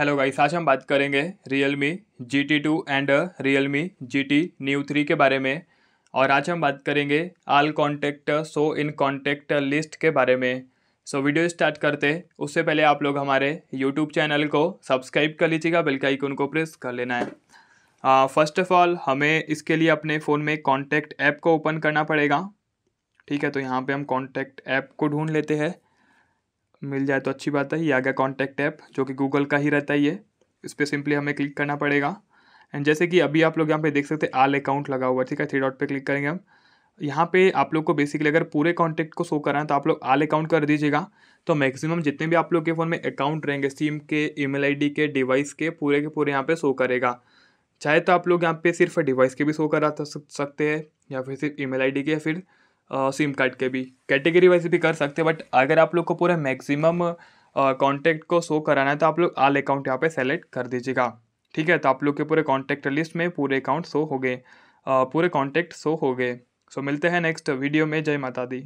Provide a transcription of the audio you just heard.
hello guys आज हम बात करेंगे Realme G T two and Realme G T neo three के बारे में और आज हम बात करेंगे all contact so in contact list के बारे में सो so, वीडियो स्टार्ट करते उससे पहले आप लोग हमारे यूट्यूब चैनल को सब्सक्राइब कर लीजिएगा बेल आइकन को प्रेस कर लेना है फर्स्ट ऑफ ऑल हमें इसके लिए अपने फ़ोन में कॉन्टैक्ट ऐप को ओपन करना पड़ेगा ठीक है तो यहाँ पर हम कॉन्टैक्ट ऐप को ढूंढ लेते हैं मिल जाए तो अच्छी बात है ये आ गया कॉन्टैक्ट ऐप जो कि गूगल का ही रहता है ये इस पर सिंपली हमें क्लिक करना पड़ेगा एंड जैसे कि अभी आप लोग यहाँ पे देख सकते हैं आल अकाउंट लगा हुआ है ठीक है थ्री डॉट पे क्लिक करेंगे हम यहाँ पे आप लोग को बेसिकली अगर पूरे कॉन्टैक्ट को शो कराना तो आप लोग आल अकाउंट कर दीजिएगा तो मैक्सिमम जितने भी आप लोग के फ़ोन में अकाउंट रहेंगे सिम के ईमेल आईडी के डिवाइस के पूरे के पूरे यहाँ पे शो करेगा चाहे तो आप लोग यहाँ पे सिर्फ डिवाइस के भी शो करा तो सकते हैं या फिर सिर्फ ई मेल के या फिर सिम कार्ड के भी कैटेगरी वाइज भी कर सकते हैं बट अगर आप लोग को पूरा मैक्सिमम कॉन्टैक्ट को शो कराना है तो आप लोग आल अकाउंट यहाँ पे सेलेक्ट कर दीजिएगा ठीक है तो आप लोग के पूरे कॉन्टैक्ट लिस्ट में पूरे अकाउंट शो हो गए पूरे कॉन्टैक्ट शो हो गए सो मिलते हैं नेक्स्ट वीडियो में जय माता दी